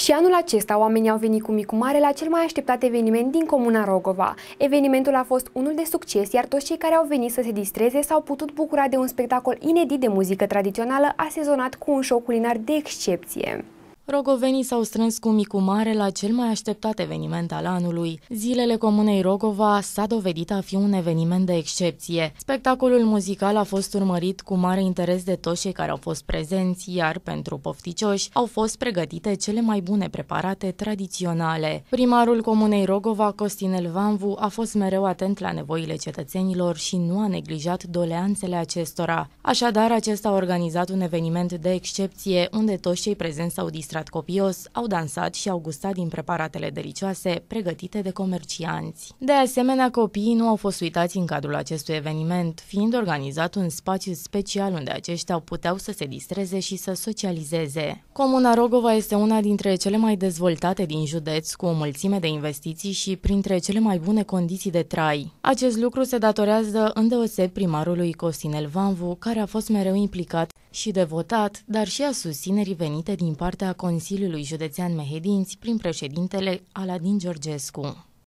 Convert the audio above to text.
Și anul acesta oamenii au venit cu micul mare la cel mai așteptat eveniment din Comuna Rogova. Evenimentul a fost unul de succes, iar toți cei care au venit să se distreze s-au putut bucura de un spectacol inedit de muzică tradițională asezonat cu un show culinar de excepție. Rogovenii s-au strâns cu micu mare la cel mai așteptat eveniment al anului. Zilele Comunei Rogova s-a dovedit a fi un eveniment de excepție. Spectacolul muzical a fost urmărit cu mare interes de toți cei care au fost prezenți, iar pentru pofticioși au fost pregătite cele mai bune preparate tradiționale. Primarul Comunei Rogova, Costinel Vanvu, a fost mereu atent la nevoile cetățenilor și nu a neglijat doleanțele acestora. Așadar, acesta a organizat un eveniment de excepție unde toți cei prezenți s-au distrat lucrat copios, au dansat și au gustat din preparatele delicioase pregătite de comercianți. De asemenea, copiii nu au fost uitați în cadrul acestui eveniment, fiind organizat un spațiu special unde aceștia puteau să se distreze și să socializeze. Comuna Rogova este una dintre cele mai dezvoltate din județ, cu o mulțime de investiții și printre cele mai bune condiții de trai. Acest lucru se datorează îndeoseb primarului Costinel Vanvu, care a fost mereu implicat și de votat, dar și a susținerii venite din partea Consiliului Județean Mehedinți prin președintele Aladin Georgescu.